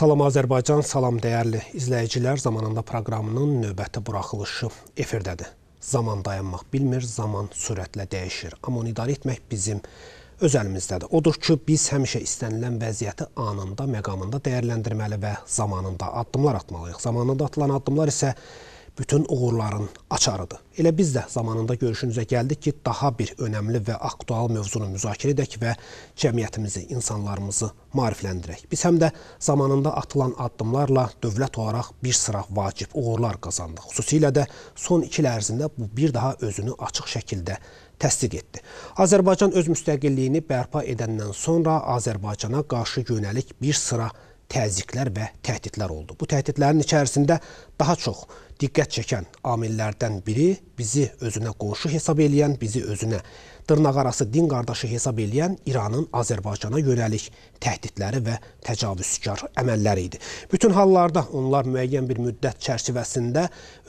Salam Azərbaycan, salam dəyərli izləyicilər. Zamanında proqramının növbəti buraxılışı efirdədir. Zaman dayanmaq bilmir, zaman sürətlə dəyişir. Amma onu idarə etmək bizim öz əlimizdədir. Odur ki, biz həmişə istənilən vəziyyəti anında, məqamında dəyərləndirməli və zamanında addımlar atmalıyıq. Zamanında atılan addımlar isə bütün uğurların açarıdır. Elə biz də zamanında görüşünüzə gəldik ki, daha bir önəmli və aktual mövzunu müzakirə edək və cəmiyyətimizi, insanlarımızı marifləndirək. Biz həm də zamanında atılan addımlarla dövlət olaraq bir sıra vacib uğurlar qazandıq. Xüsusilə də son iki il ərzində bu bir daha özünü açıq şəkildə təsdiq etdi. Azərbaycan öz müstəqilliyini bərpa edəndən sonra Azərbaycana qarşı yönəlik bir sıra təzyiqlər və təhdidlər oldu. Bu təhdidlərin içərisində daha çox diqqət çəkən amillərdən biri bizi özünə qonşu hesab eləyən, bizi özünə dırnaqarası din qardaşı hesab eləyən İranın Azərbaycana yönəlik təhdidləri və təcavüzkar əməlləri idi. Bütün hallarda onlar müəyyən bir müddət çərçivəsində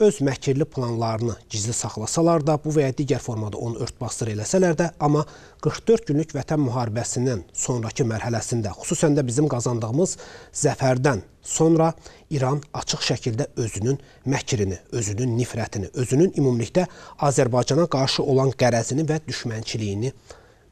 öz məkirli planlarını gizli saxlasalar da, bu və ya digər formada onu örtbasdır eləsələr də, amma 44 günlük vətən müharibəsinin sonraki mərhələsində, xüsusən də bizim qazandığımız zəfərdən Sonra İran açıq şəkildə özünün məkrini, özünün nifrətini, özünün ümumilikdə Azərbaycana qarşı olan qərəzini və düşmənçiliyini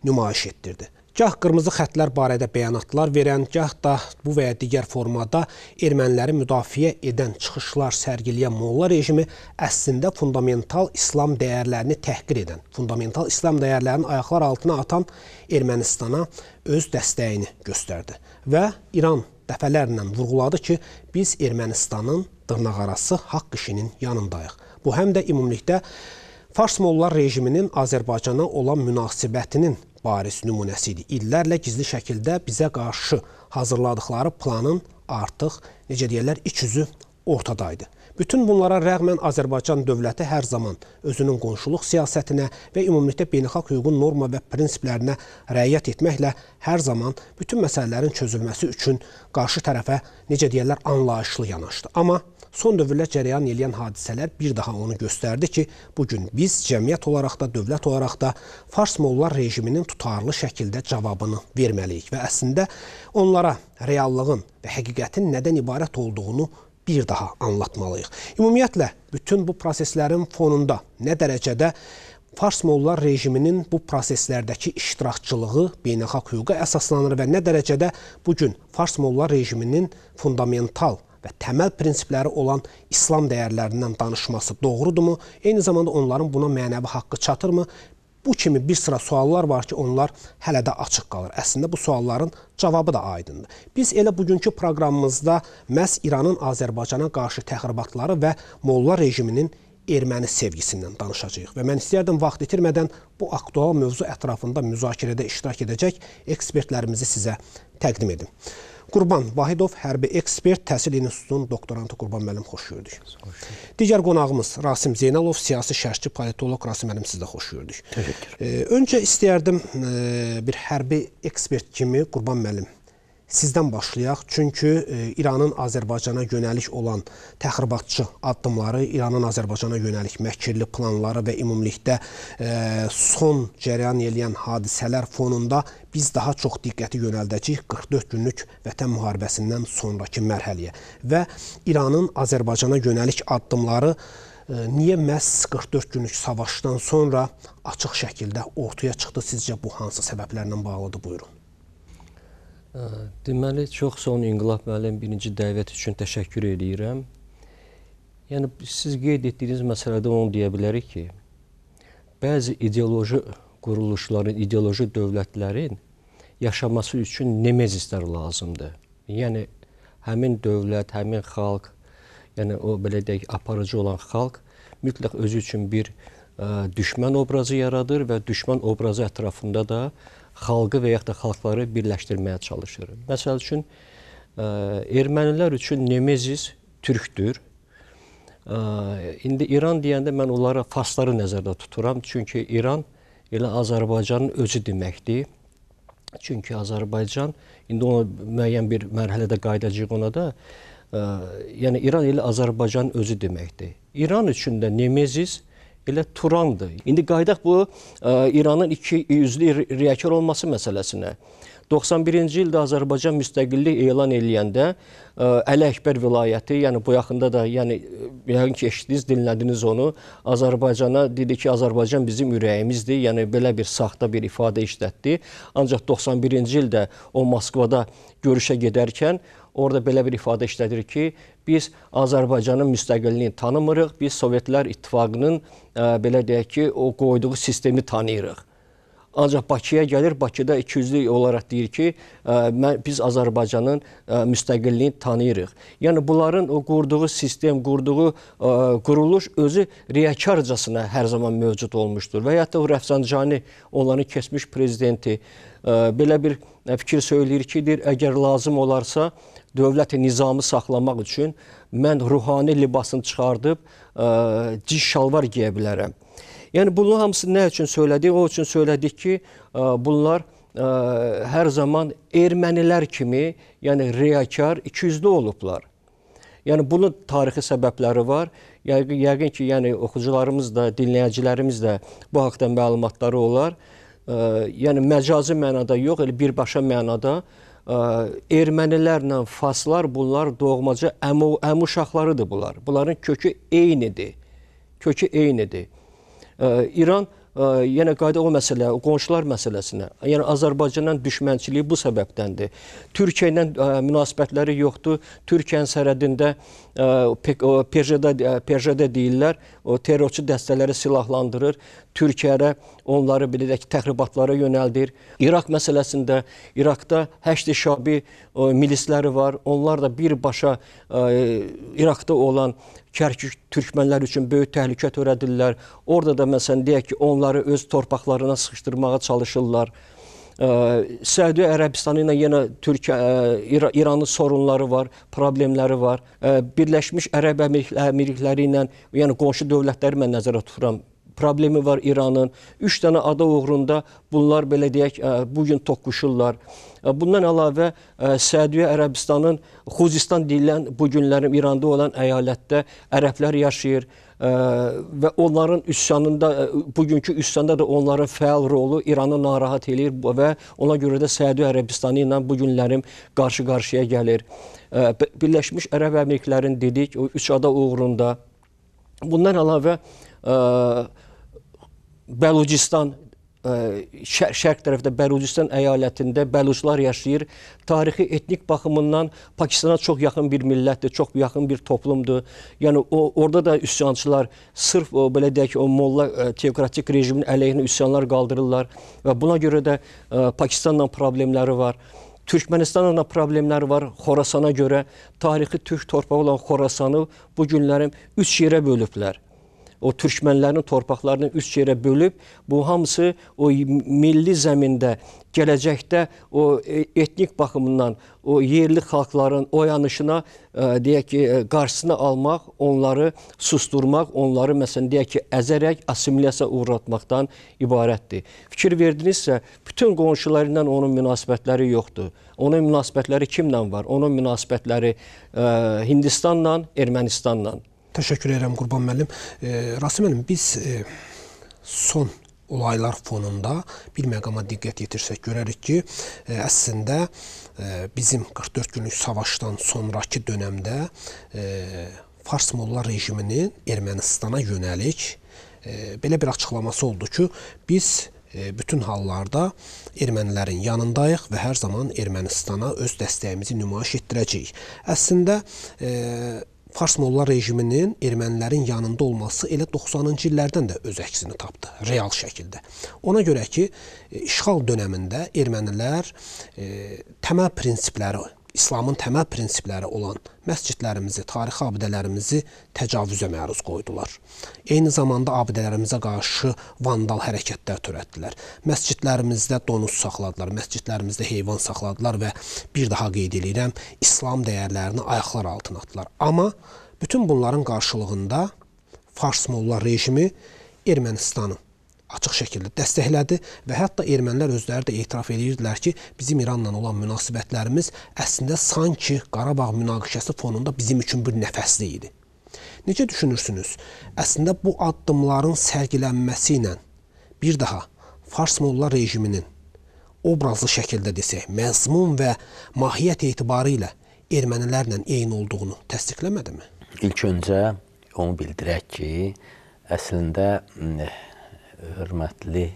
nümayiş etdirdi. Gah qırmızı xətlər barədə bəyanatlar verən, gah da bu və ya digər formada erməniləri müdafiə edən çıxışlar sərgiləyən Molla rejimi əslində fundamental İslam dəyərlərini təhqir edən, fundamental İslam dəyərlərini ayaqlar altına atan Ermənistana öz dəstəyini göstərdi və İran dəfələrlə vurğuladı ki, biz Ermənistanın dırnaqarası haqq işinin yanındayıq. Bu həm də ümumilikdə Fars Mollar rejiminin Azərbaycana olan münasibətinin baris nümunəsi idi. İllərlə gizli şəkildə bizə qarşı hazırladıkları planın artıq necə deyirlər iç üzü ortadaydı. Bütün bunlara rəğmən Azərbaycan dövləti hər zaman özünün qonşuluq siyasətinə və ümumilikdə beynəlxalq hüququn norma və prinsiplərinə rəayət etməklə hər zaman bütün məsələlərin çözülməsi üçün qarşı tərəfə, necə deyirlər, anlayışlı yanaşdı. Amma son dövrlər cərəyan eləyən hadisələr bir daha onu göstərdi ki, bugün biz cəmiyyət olaraq da, dövlət olaraq da Fars Mollar rejiminin tutarlı şəkildə cavabını verməliyik və əslində onlara reallığın və həqiqətin nədən ibarət olduğunu bir daha anlatmalıyıq. Ümumiyyətlə, bütün bu proseslərin fonunda nə dərəcədə Fars Moğollar rejiminin bu proseslərdəki iştirakçılığı beynəlxalq hüquqa əsaslanır və nə dərəcədə bugün Fars Moğollar rejiminin fundamental və təməl prinsipləri olan İslam dəyərlərindən danışması doğrudumu? Eyni zamanda onların buna mənəvi haqqı çatırmı? Bu kimi bir sıra suallar var ki, onlar hələ də açıq qalır. Əslində bu sualların cavabı da aydındır. Biz elə bugünkü proqramımızda məhz İranın Azərbaycana qarşı təxribatları və molla rejiminin erməni sevgisindən danışacağıq və mən istəyərdim vaxt itirmədən bu aktual mövzu ətrafında müzakirədə iştirak edəcək ekspertlərimizi sizə təqdim edim. Qurban Vahidov, hərbi ekspert, təhsil institutunun doktorantı Qurban müəllim xoş gördük. Digər qonağımız Rasim Zeynalov, siyasi şərhçi politoloq Rasim müəllim sizə xoş gördük. Təşəkkür. Öncə istəyərdim e, bir hərbi ekspert kimi Qurban müəllim sizdən başlayaq. Çünki e, İranın Azərbaycana yönəlik olan təxribatçı addımları, İranın Azərbaycana yönəlik məkirli planları və ümumilikdə e, son cərəyan eləyən hadisələr fonunda biz daha çox diqqəti yönəldəcəyik 44 günlük vətən müharibəsindən sonrakı mərhələyə və İranın Azərbaycana yönəlik addımları e, niyə məhz 44 günlük savaşdan sonra açıq şəkildə ortaya çıxdı? Sizcə bu hansı səbəblərlə bağlıdır? Buyurun. Deməli, çox sağ olun İnqilab müəllim, birinci dəvət üçün təşəkkür edirəm. Yəni siz qeyd etdiyiniz məsələdə onu deyə bilərik ki, bəzi ideoloji quruluşların, ideoloji dövlətlərin yaşaması üçün nemezislər lazımdır. Yəni həmin dövlət, həmin xalq, yəni o belə deyək, aparıcı olan xalq mütləq özü üçün bir ə, düşmən obrazı yaradır və düşmən obrazı ətrafında da ə, xalqı və yaxud da xalqları birləşdirməyə çalışır. Məsəl üçün, e, ermənilər üçün Nemezis türkdür. E, indi İran deyəndə mən onlara Farsları nəzərdə tuturam, çünki İran elə Azərbaycanın özü deməkdir. Çünki Azərbaycan, indi ona müəyyən bir mərhələdə qayıdacaq ona da, ə, e, yəni İran elə Azərbaycanın özü deməkdir. İran üçün də Nemezis elə Turandır. İndi qayıdaq bu ə, e, İranın iki üzlü riyakar olması məsələsinə. 91-ci ildə Azərbaycan müstəqillik elan eləyəndə e, Əli Əkbər vilayəti, yəni bu yaxında da, yəni e, yəqin ki, eşitdiniz, dinlədiniz onu, Azərbaycana dedi ki, Azərbaycan bizim ürəyimizdir, yəni belə bir saxta bir ifadə işlətdi. Ancaq 91-ci ildə o Moskvada görüşə gedərkən orada belə bir ifadə işlədir ki, biz Azərbaycanın müstəqilliyini tanımırıq, biz Sovetlər İttifaqının e, belə deyək ki, o qoyduğu sistemi tanıyırıq. Ancaq Bakıya gəlir, Bakıda ikiyüzlü olaraq deyir ki, e, mən biz Azərbaycanın e, müstəqilliyini tanıyırıq. Yəni bunların o qurduğu sistem, qurduğu quruluş özü riyakarcasına hər zaman mövcud olmuşdur. Və hətta o Rəfsanjani onların keçmiş prezidenti belə bir fikir söyləyir ki, deyir, əgər lazım olarsa dövlət nizamı saxlamaq üçün mən ruhani libasını çıxardıb ciz şalvar geyə bilərəm. Yəni bunun hamısı nə üçün söylədik? O üçün söylədik ki, bunlar ə, hər zaman ermənilər kimi, yəni riyakar, ikiyüzlü olublar. Yəni bunun tarixi səbəbləri var. Yəqin, yəqin ki, yəni oxucularımız da, dinləyicilərimiz də bu haqqda məlumatları olar yəni məcazi mənada yox, elə birbaşa mənada ə, ermənilərlə faslar bunlar doğmaca əmu əmu uşaqlarıdır bunlar. Bunların kökü eynidir. Kökü eynidir. Ə, İran ə, ə, yenə qayda o məsələ, o qonşular məsələsinə. Yəni Azərbaycandan düşmənçiliyi bu səbəbdəndir. Türkiyə ilə ə, münasibətləri yoxdur. Türkiyənin sərhədində PJD PJD deyirlər, o terrorçu dəstələri silahlandırır, Türkiyəyə onları bilirək təxribatlara yönəldir. İraq məsələsində İraqda 8 şabi milisləri var. Onlar da birbaşa ə, İraqda olan Kərkük türkmənlər üçün böyük təhlükə törədirlər. Orada da məsələn deyək ki, onları öz torpaqlarına sıxışdırmağa çalışırlar. Səudi Ərəbistanı ilə yenə Türkiyə İr İranın sorunları var, problemləri var. Birləşmiş Ərəb Əmirlikləri ilə, yəni qonşu dövlətləri mən nəzərə tuturam problemi var İranın. 3 dənə ada uğrunda bunlar belə deyək bu gün toqquşurlar. Bundan əlavə Səudiyyə Ərəbistanın Xuzistan deyilən bu günlərin İranda olan əyalətdə ərəblər yaşayır və onların üsyanında bugünkü üsyanda da onların fəal rolu İranı narahat eləyir və ona görə də Səudiyyə Ərəbistanı ilə bu günlərim qarşı-qarşıya gəlir. Birləşmiş Ərəb Əmirliklərinin dedik, o üç ada uğrunda. Bundan əlavə ə, Bəlucistan e, şər şərq tərəfdə Bəlucistan əyalətində Bəluclar yaşayır. Tarixi etnik baxımından Pakistana çox yaxın bir millətdir, çox yaxın bir toplumdur. Yəni o orada da üsyançılar sırf o e, belə deyək o molla e, teokratik rejimin əleyhinə üsyanlar qaldırırlar və buna görə də ə, Pakistanla problemləri var. Türkmənistanla problemləri var. Xorasana görə tarixi türk torpağı olan Xorasanı bu günlərin 3 yerə bölüblər o türkmənlərin torpaqlarını üç yerə bölüb, bu hamısı o milli zəmində gələcəkdə o e, etnik baxımından o yerli xalqların oyanışına e, deyək ki, e, qarşısını almaq, onları susturmaq, onları məsələn deyək ki, əzərək assimilyasiya uğratmaqdan ibarətdir. Fikir verdinizsə, bütün qonşularından onun münasibətləri yoxdur. Onun münasibətləri kimlə var? Onun münasibətləri ə, Hindistanla, Ermənistanla Təşəkkür edirəm Qurban müəllim. E, Rasim müəllim, biz e, son olaylar fonunda bir məqama diqqət yetirsək görərik ki, e, əslində e, bizim 44 günlük savaşdan sonrakı dönəmdə e, Fars molla rejiminin Ermənistana yönəlik e, belə bir açıqlaması oldu ki, biz e, bütün hallarda ermənilərin yanındayıq və hər zaman Ermənistana öz dəstəyimizi nümayiş etdirəcəyik. Əslində e, Fars molla rejiminin ermənilərin yanında olması elə 90-cı illərdən də öz əksini tapdı, real şəkildə. Ona görə ki, işğal dönəmində ermənilər e, təməl prinsipləri İslamın təməl prinsipləri olan məscidlərimizi, tarixi abidələrimizi təcavüzə məruz qoydular. Eyni zamanda abidələrimizə qarşı vandal hərəkətlər törətdilər. Məscidlərimizdə donuz saxladılar, məscidlərimizdə heyvan saxladılar və bir daha qeyd edirəm, İslam dəyərlərini ayaqlar altına atdılar. Amma bütün bunların qarşılığında Fars Molla rejimi Ermənistanın açıq şəkildə dəstəklədi və hətta ermənilər özləri də etiraf edirdilər ki, bizim İranla olan münasibətlərimiz əslində sanki Qarabağ münaqişəsi fonunda bizim üçün bir nəfəsli idi. Necə düşünürsünüz? Əslində bu addımların sərgilənməsi ilə bir daha Fars Molla rejiminin obrazlı şəkildə desək, məzmun və mahiyyət etibarı ilə ermənilərlə eyni olduğunu təsdiqləmədimi? İlk öncə onu bildirək ki, əslində hörmətli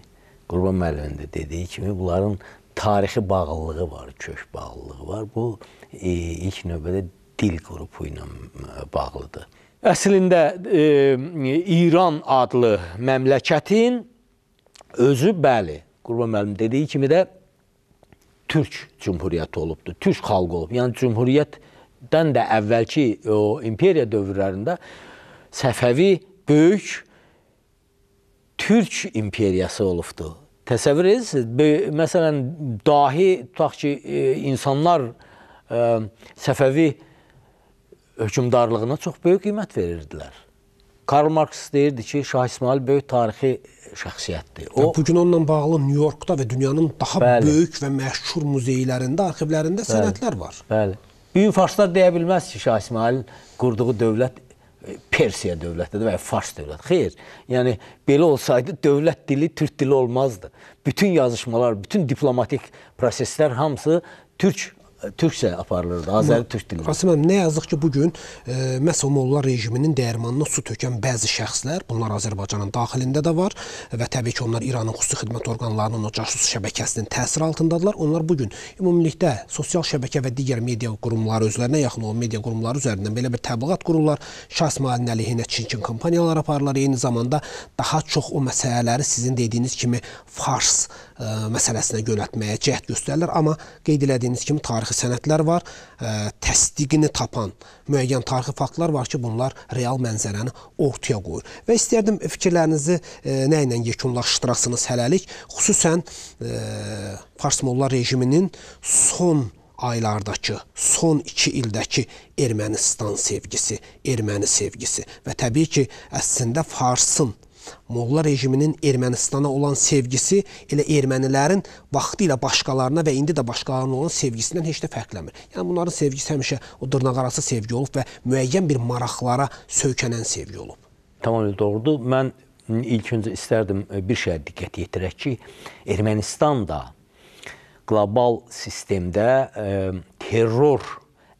Qurban müəllimin də dediyi kimi bunların tarixi bağlılığı var, kök bağlılığı var. Bu e, ilk növbədə dil qrupu ilə e, bağlıdır. Əslində e, İran adlı məmləkətin özü bəli, Qurban müəllim dediyi kimi də Türk cümhuriyyəti olubdu, Türk xalqı olub. Yəni cümhuriyyətdən də əvvəlki o imperiya dövrlərində Səfəvi böyük Türk imperiyası olubdu. Təsəvvür edirsiniz, məsələn, dahi, tutaq ki, e, insanlar ə, e, Səfəvi hökumdarlığına çox böyük qiymət verirdilər. Karl Marx deyirdi ki, Şah İsmail böyük tarixi şəxsiyyətdir. O və bu gün onunla bağlı Nyu-Yorkda və dünyanın daha bəli, böyük və məşhur muzeylərində, arxivlərində bəli, sənədlər var. Bəli. Bu gün faşistlər deyə bilməz ki, Şah İsmailin qurduğu dövlət Persiya dövlətidir və ya Fars dövləti. Xeyr, yəni belə olsaydı dövlət dili türk dili olmazdı. Bütün yazışmalar, bütün diplomatik proseslər hamısı türk türkcə aparılırdı, Azəri türk dilində. Qasım müəllim, nə yazıq ki, bu gün e, məhz Molla rejiminin dəyirmanına su tökən bəzi şəxslər, bunlar Azərbaycanın daxilində də var və təbii ki, onlar İranın xüsusi xidmət orqanlarının o casus şəbəkəsinin təsiri altındadılar. Onlar bu gün ümumilikdə sosial şəbəkə və digər media qurumları özlərinə yaxın olan media qurumları üzərindən belə bir təbliğat qururlar. Şahs malinin əleyhinə çirkin kampaniyalar aparırlar. Eyni zamanda daha çox o məsələləri sizin dediyiniz kimi fars məsələsinə yönətməyə cəhd göstərirlər. Amma qeyd elədiyiniz kimi tarixi sənədlər var, təsdiqini tapan müəyyən tarixi faktlar var ki, bunlar real mənzərəni ortaya qoyur. Və istərdim fikirlərinizi nə ilə yekunlaşdırasınız hələlik, xüsusən Farsmollar rejiminin son aylardakı, son iki ildəki Ermənistan sevgisi, erməni sevgisi və təbii ki, əslində Farsın Molla rejiminin Ermənistana olan sevgisi elə ermənilərin vaxtı ilə başqalarına və indi də başqalarına olan sevgisindən heç də fərqləmir. Yəni bunların sevgisi həmişə o dırnaqarası sevgi olub və müəyyən bir maraqlara söykənən sevgi olub. Tamamilə doğrudur. Mən ilk öncə istərdim e, bir şeyə diqqət yetirək ki, Ermənistan da qlobal sistemdə ə, e, terror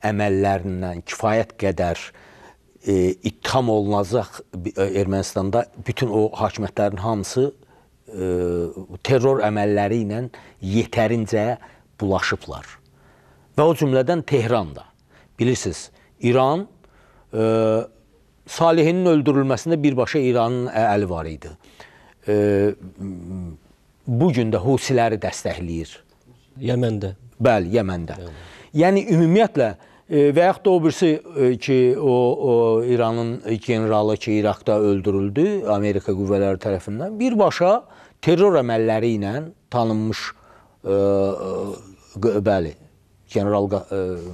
əməllərindən kifayət qədər ə, e, ittiham olunacaq e, Ermənistanda bütün o hakimiyyətlərin hamısı e, terror əməlləri ilə yetərincə bulaşıblar. Və o cümlədən Tehran da. Bilirsiniz, İran e, Salihinin öldürülməsində birbaşa İranın əli var idi. E, bu gün də Husiləri dəstəkləyir. Yəməndə. Bəli, Yəməndə. Yəməndə. Yəni ümumiyyətlə e, E, və yaxud da o birisi ki, o, o İranın generalı ki, İraqda öldürüldü Amerika qüvvələri tərəfindən birbaşa terror əməlləri ilə tanınmış ə, e, e, bəli general ə,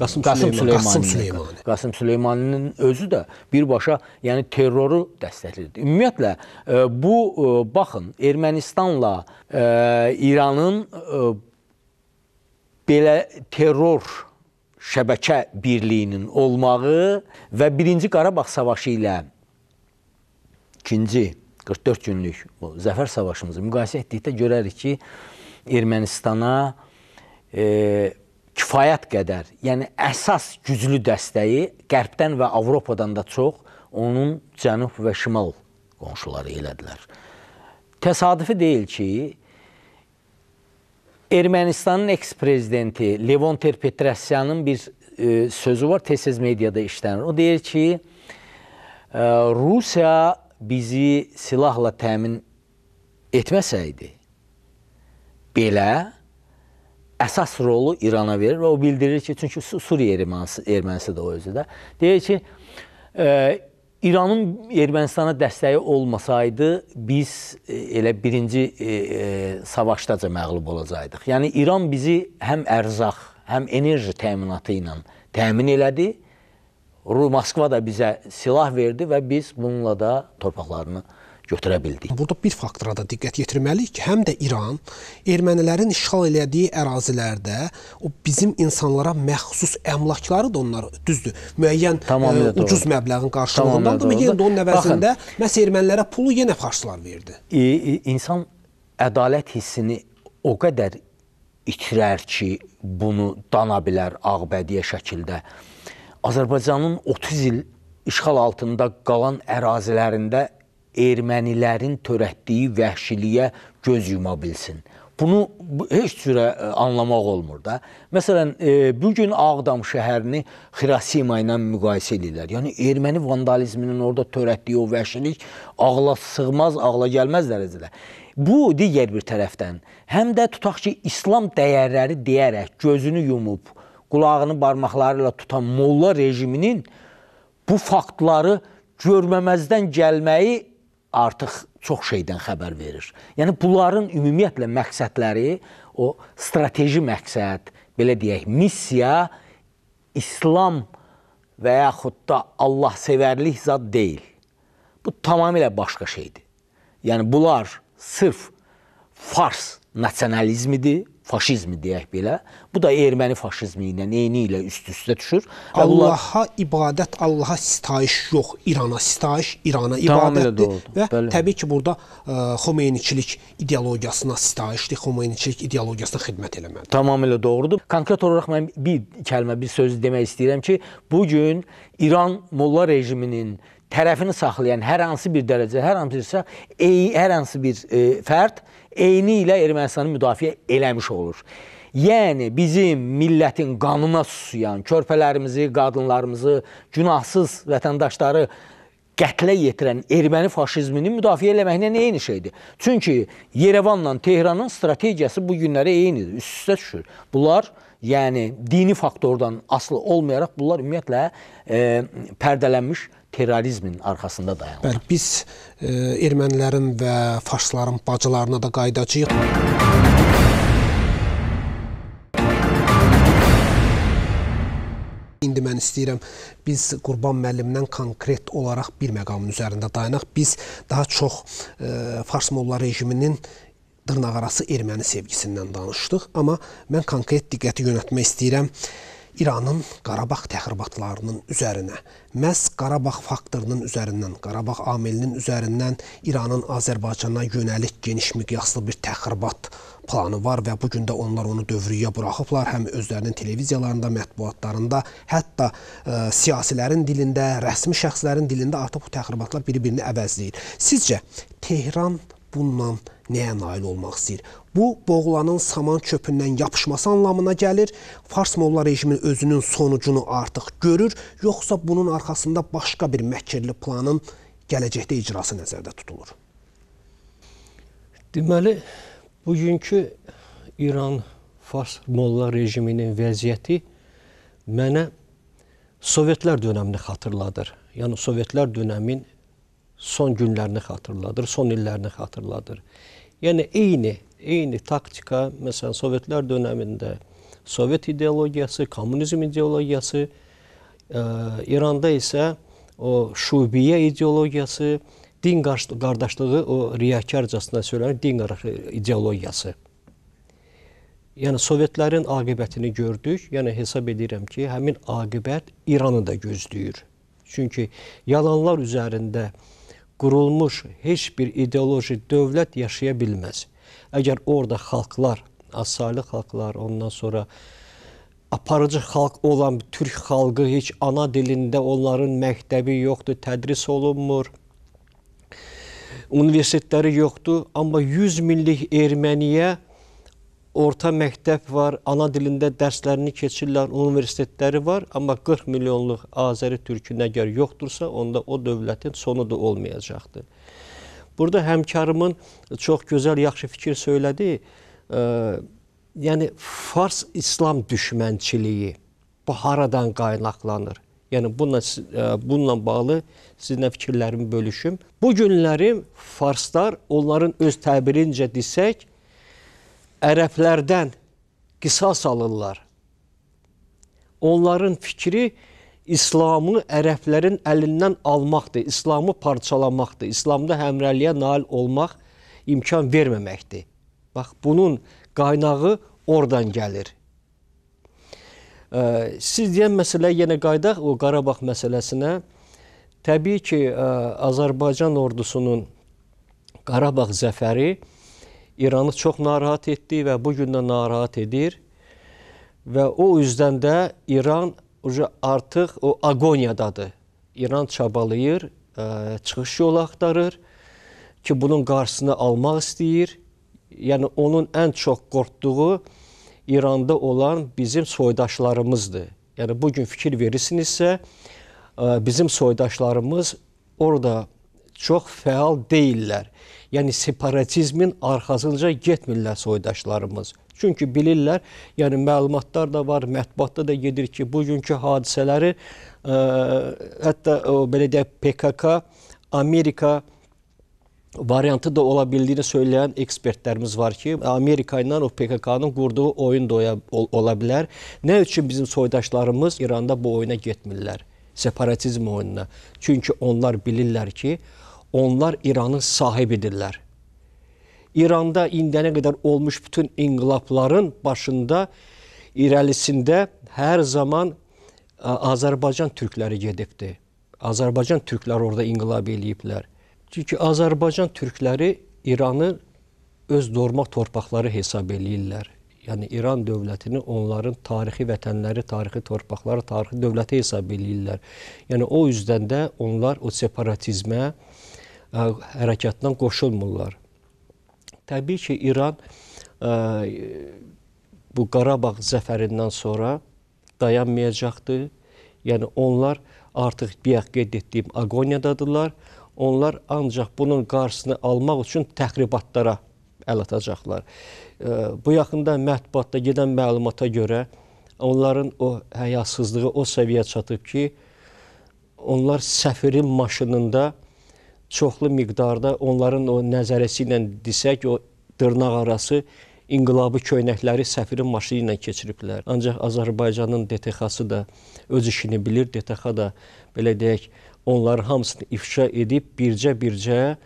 Qasım, Qasım Süleymanlı. Qasım Süleymanlı. Qasım Süleymanlının özü də birbaşa, yəni terroru dəstəkləyirdi. Ümumiyyətlə ə, bu ə, baxın Ermənistanla ə, İranın ə, belə terror şəbəkə birliyinin olmağı və 1-ci Qarabağ savaşı ilə 2-ci 44 günlük bu zəfər savaşımızı müqayisə etdikdə görərik ki, Ermənistana e, kifayət qədər, yəni əsas güclü dəstəyi Qərbdən və Avropadan da çox onun cənub və şimal qonşuları elədilər. Təsadüfi deyil ki, Ermənistanın eks-prezidenti Levon Terpetrasyanın bir e, sözü var, tez-tez mediada işlənir. O deyir ki, e, Rusiya bizi silahla təmin etməsəydi, belə əsas rolu İrana verir və o bildirir ki, çünki Suriya ermənisi, ermənisi də o özü də, deyir ki, e, İranın Ermənistana dəstəyi olmasaydı, biz e, elə birinci e, e, savaşdaca məğlub olacaqdıq. Yəni İran bizi həm ərzaq, həm enerji təminatı ilə təmin elədi. Moskva da bizə silah verdi və biz bununla da torpaqlarını aldık götürə bildik. Burada bir faktora da diqqət yetirməliyik ki, həm də İran ermənilərin işğal elədiyi ərazilərdə o bizim insanlara məxsus əmlakları da onlar düzdür. Müəyyən e, Tamamilə ə, ucuz doğru. məbləğin qarşılığından da yenə də onun əvəzində məs ermənilərə pulu yenə parçalar verdi. E, e, insan ədalət hissini o qədər itirər ki, bunu dana bilər ağbədiyə şəkildə. Azərbaycanın 30 il işğal altında qalan ərazilərində ermənilərin törətdiyi vəhşiliyə göz yuma bilsin. Bunu heç cürə e, anlamaq olmur da. Məsələn, e, bu gün Ağdam şəhərini Xirasima ilə müqayisə edirlər. Yəni erməni vandalizminin orada törətdiyi o vəhşilik ağla sığmaz, ağla gəlməz dərəcədə. Bu digər bir tərəfdən həm də tutaq ki, İslam dəyərləri deyərək gözünü yumub, qulağını barmaqları ilə tutan molla rejiminin bu faktları görməməzdən gəlməyi artıq çox şeydən xəbər verir. Yəni bunların ümumiyyətlə məqsədləri o strateji məqsəd, belə deyək, missiya İslam və yaxud da Allah sevərlik zad deyil. Bu tamamilə başqa şeydir. Yəni bunlar sırf fars nasionalizmidir, faşizmi deyək belə. Bu da erməni faşizmi ilə eyni ilə üst-üstə düşür. Allaha bunlar... ibadət, Allaha sitayiş yox, İrana sitayiş, İrana ibadətdir və Bəli. təbii ki, burada ə, e, Xomeyniçilik ideologiyasına sitayişdir, Xomeyniçilik ideologiyasına xidmət eləməlidir. Tamamilə doğrudur. Konkret olaraq mən bir kəlmə, bir söz demək istəyirəm ki, bu gün İran molla rejiminin tərəfini saxlayan hər hansı bir dərəcə, hər hansı bir hər hansı bir e, fərd eyni ilə Ermənistanı müdafiə eləmiş olur. Yəni bizim millətin qanına susayan körpələrimizi, qadınlarımızı, günahsız vətəndaşları qətlə yetirən erməni faşizmini müdafiə eləməklə eyni şeydir. Çünki Yerevanla Tehranın strategiyası bu günlərə eynidir, üst-üstə düşür. Bunlar yəni dini faktordan asılı olmayaraq bunlar ümumiyyətlə e, pərdələnmiş terrorizmin arxasında dayanır. Bəli, biz e, ermənilərin və faşistlərin bacılarına da qayıdacağıq. İndi mən istəyirəm biz Qurban müəllimdən konkret olaraq bir məqamın üzərində dayanaq. Biz daha çox e, fars molla rejiminin dırnaqarası erməni sevgisindən danışdıq, amma mən konkret diqqəti yönəltmək istəyirəm. E, İranın Qarabağ təxribatlarının üzərinə, məhz Qarabağ faktorunun üzərindən, Qarabağ amilinin üzərindən İranın Azərbaycana yönəlik geniş miqyaslı bir təxribat planı var və bu gün də onlar onu dövrüyə buraxıblar, həm özlərinin televiziyalarında, mətbuatlarında, hətta ə, e, siyasilərin dilində, rəsmi şəxslərin dilində artıq bu təxribatlar bir-birini əvəzləyir. Sizcə Tehran bununla nəyə nail olmaq istəyir? Bu, boğulanın saman çöpündən yapışması anlamına gəlir. Fars Molla rejimi özünün sonucunu artıq görür, yoxsa bunun arxasında başqa bir məkirli planın gələcəkdə icrası nəzərdə tutulur? Deməli, bugünkü İran Fars Molla rejiminin vəziyyəti mənə Sovetlər dönəmini xatırladır. Yəni Sovetlər dönəmin son günlərini xatırladır, son illərini xatırladır. Yəni eyni, eyni taktika, məsələn, Sovetlər dövründə Sovet ideologiyası, kommunizm ideologiyası, ə, e, İranda isə o şubiyə ideologiyası, din qardaşlığı o riyakarcasına söylənir din ideologiyası. Yəni Sovetlərin aqibətini gördük. Yəni hesab edirəm ki, həmin aqibət İranı da gözləyir. Çünki yalanlar üzərində qurulmuş heç bir ideoloji dövlət yaşaya bilməz. Əgər orada xalqlar, asalı xalqlar, ondan sonra aparıcı xalq olan türk xalqı heç ana dilində onların məktəbi yoxdur, tədris olunmur. Universitetləri yoxdur, amma 100 minlik Erməniyə orta məktəb var, ana dilində dərslərini keçirlər, universitetləri var, amma 40 milyonluq Azəri türkünə gəl yoxdursa, onda o dövlətin sonu da olmayacaqdır. Burada həmkarımın çox gözəl, yaxşı fikir söylədi. E, yəni, Fars İslam düşmənçiliyi bu haradan qaynaqlanır? Yəni, bununla, e, bununla bağlı sizinlə fikirlərimi bölüşüm. Bu günləri Farslar, onların öz təbirincə desək, ərəblərdən qisas alırlar. Onların fikri İslamı ərəblərin əlindən almaqdır, İslamı parçalamaqdır, İslamda həmrəliyə nail olmaq imkan verməməkdir. Bax, bunun qaynağı oradan gəlir. Siz deyən məsələ yenə qaydaq o Qarabağ məsələsinə. Təbii ki, Azərbaycan ordusunun Qarabağ zəfəri İranı çox narahat etdi və bu gün də narahat edir. Və o üzdən də İran artıq o aqoniyadadır. İran çabalayır, ə, e, çıxış yolu axtarır ki, bunun qarşısını almaq istəyir. Yəni onun ən çox qorxduğu İranda olan bizim soydaşlarımızdır. Yəni bu gün fikir verirsinizsə, ə, e, bizim soydaşlarımız orada çox fəal deyillər yəni separatizmin arxasınca getmirlər soydaşlarımız. Çünki bilirlər, yəni məlumatlar da var, mətbuatda da gedir ki, bugünkü hadisələri ə, e, hətta ə, belə deyək PKK Amerika variantı da ola bildiyini söyləyən ekspertlərimiz var ki, Amerika ilə o PKK-nın qurduğu oyun da oya, ol, ola bilər. Nə üçün bizim soydaşlarımız İranda bu oyuna getmirlər? Separatizm oyununa. Çünki onlar bilirlər ki, Onlar İranın sahibidirlər. İranda indənə qədər olmuş bütün inqilabların başında, irəlisində hər zaman Azərbaycan türkləri gedibdi. Azərbaycan türkləri orada inqilab eləyiblər. Çünki Azərbaycan türkləri İranı öz doğma torpaqları hesab eləyirlər. Yəni İran dövlətini onların tarixi vətənləri, tarixi torpaqları, tarixi dövləti hesab eləyirlər. Yəni o üzdən də onlar o separatizmə, ə, hərəkatdan qoşulmurlar. Təbii ki, İran ə, bu Qarabağ zəfərindən sonra dayanmayacaqdı. Yəni onlar artıq bayaq qeyd etdiyim aqoniyadadırlar. Onlar ancaq bunun qarşısını almaq üçün təxribatlara əl atacaqlar. Bu yaxında mətbuatda gedən məlumata görə onların o həyasızlığı o səviyyə çatıb ki, onlar səfirin maşınında çoxlu miqdarda onların o nəzərəsi ilə desək, o dırnaq arası inqilabı köynəkləri səfirin maşını ilə keçiriblər. Ancaq Azərbaycanın DTX-ı da öz işini bilir, DTX da belə deyək, onların hamısını ifşa edib bircə-bircə e,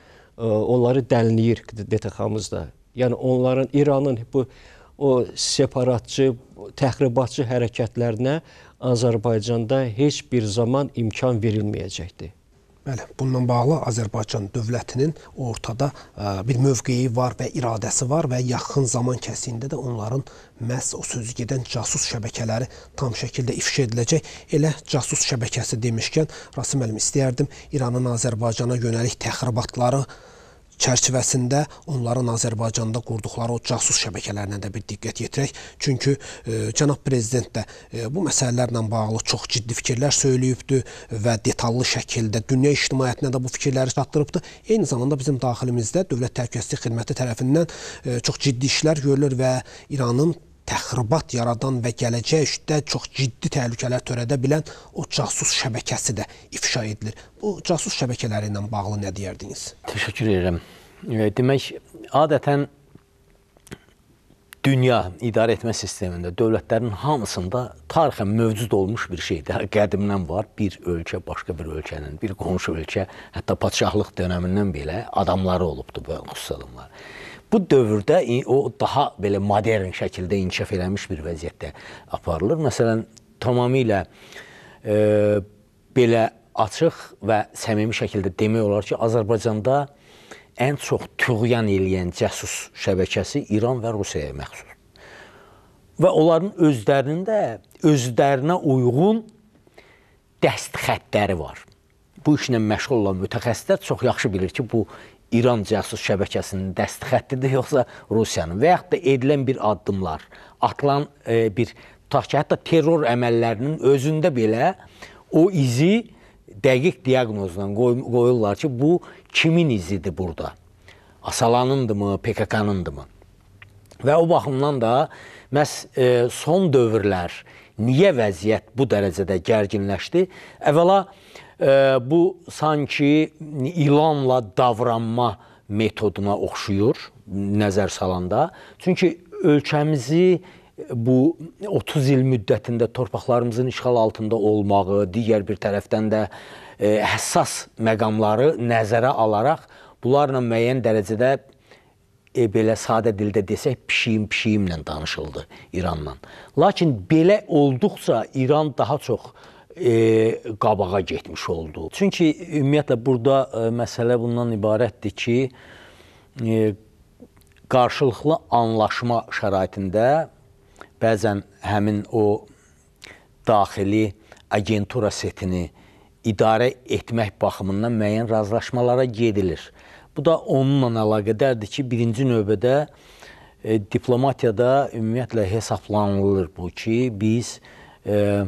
onları dənləyir DTX-ımız da. Yəni onların İranın bu o separatçı, təxribatçı hərəkətlərinə Azərbaycanda heç bir zaman imkan verilməyəcəkdir. Bəli, bununla bağlı Azərbaycan dövlətinin ortada e, bir mövqeyi var və iradəsi var və yaxın zaman kəsiyində də onların məhz o sözü gedən casus şəbəkələri tam şəkildə ifşa ediləcək. Elə casus şəbəkəsi demişkən, Rasim əlim istəyərdim İranın Azərbaycana yönəlik təxribatları çərçivəsində onların Azərbaycanda qurduqları o casus şəbəkələrinə də bir diqqət yetirək. Çünki e, cənab prezident də e, bu məsələlərlə bağlı çox ciddi fikirlər söyləyibdi və detallı şəkildə dünya ictimaiyyətinə də bu fikirləri çatdırıbdı. Eyni zamanda bizim daxilimizdə Dövlət Təhlükəsizlik Xidməti tərəfindən e, çox ciddi işlər görülür və İranın təxribat yaradan və gələcək işdə çox ciddi təhlükələr törədə bilən o casus şəbəkəsi də ifşa edilir. Bu casus şəbəkələri ilə bağlı nə deyərdiniz? Təşəkkür edirəm. E, demək, adətən dünya idarə etmə sistemində dövlətlərin hamısında tarixən mövcud olmuş bir şeydir. Qədimdən var. Bir ölkə başqa bir ölkənin, bir qonşu ölkə, hətta padşahlıq dövründən belə adamları olubdu bu xüsus adamlar. Bu dövrdə o daha belə modern şəkildə inkişaf eləmiş bir vəziyyətdə aparılır. Məsələn, tamamilə e, belə açıq və səmimi şəkildə demək olar ki, Azərbaycanda ən çox tüğyan eləyən cəsus şəbəkəsi İran və Rusiyaya məxsusdur. Və onların özlərində özlərinə uyğun dəst xəttləri var bu işlə məşğul olan mütəxəssislər çox yaxşı bilir ki, bu İran casus şəbəkəsinin dəst xəttidir yoxsa Rusiyanın və yaxud da edilən bir addımlar, atılan e, bir tutaq ki, hətta terror əməllərinin özündə belə o izi dəqiq diaqnozla qoy qoyurlar ki, bu kimin izidir burada? Asalanındımı, PKK-nındımı? Və o baxımdan da məs e, son dövrlər niyə vəziyyət bu dərəcədə gərginləşdi? Əvvəla e, bu sanki ilanla davranma metoduna oxşuyur nəzər salanda. Çünki ölkəmizi bu 30 il müddətində torpaqlarımızın işğal altında olmağı, digər bir tərəfdən də e, həssas məqamları nəzərə alaraq bunlarla müəyyən dərəcədə e, belə sadə dildə desək, pişiyim-pişiyimlə danışıldı İranla. Lakin belə olduqca İran daha çox e, qabağa getmiş oldu. Çünki ümumiyyətlə burada e, məsələ bundan ibarətdir ki, e, qarşılıqlı anlaşma şəraitində bəzən həmin o daxili agentura setini idarə etmək baxımından müəyyən razılaşmalara gedilir. Bu da onunla əlaqədardır ki, birinci növbədə e, diplomatiyada ümumiyyətlə hesablanılır bu ki, biz e,